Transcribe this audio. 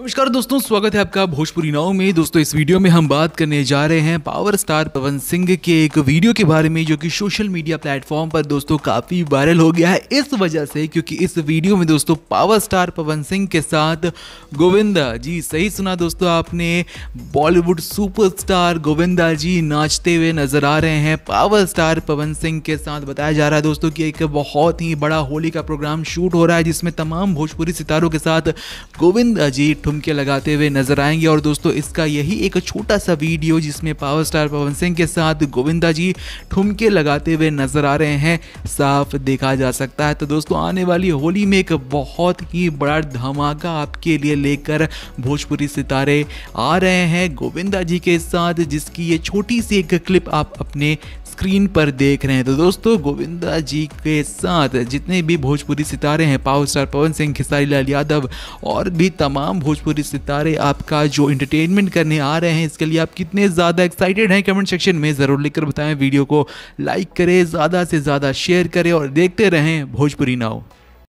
नमस्कार दोस्तों स्वागत है आपका भोजपुरी नाव में दोस्तों इस वीडियो में हम बात करने जा रहे हैं पावर स्टार पवन सिंह के एक वीडियो के बारे में जो कि सोशल मीडिया प्लेटफॉर्म पर दोस्तों काफ़ी वायरल हो गया है इस वजह से क्योंकि इस वीडियो में दोस्तों पावर स्टार पवन सिंह के साथ गोविंदा जी सही सुना दोस्तों आपने बॉलीवुड सुपरस्टार गोविंदा जी नाचते हुए नजर आ रहे हैं पावर स्टार पवन सिंह के साथ बताया जा रहा है दोस्तों की एक बहुत ही बड़ा होली का प्रोग्राम शूट हो रहा है जिसमें तमाम भोजपुरी सितारों के साथ गोविंदा जी ठुमके लगाते हुए नजर आएंगे और दोस्तों इसका यही एक छोटा सा वीडियो जिसमें पावर स्टार पवन सिंह के साथ गोविंदा जी ठुमके लगाते हुए नजर आ रहे हैं साफ देखा जा सकता है तो दोस्तों आने वाली होली में एक बहुत ही बड़ा धमाका आपके लिए लेकर भोजपुरी सितारे आ रहे हैं गोविंदा जी के साथ जिसकी ये छोटी सी एक क्लिप आप अपने स्क्रीन पर देख रहे हैं तो दोस्तों गोविंदा जी के साथ जितने भी भोजपुरी सितारे हैं पावर स्टार पवन सिंह खिसारी लाल यादव और भी तमाम भोज भोजपुरी सितारे आपका जो इंटरटेनमेंट करने आ रहे हैं इसके लिए आप कितने ज़्यादा एक्साइटेड हैं कमेंट सेक्शन में ज़रूर लिखकर बताएं वीडियो को लाइक करें ज़्यादा से ज़्यादा शेयर करें और देखते रहें भोजपुरी नाव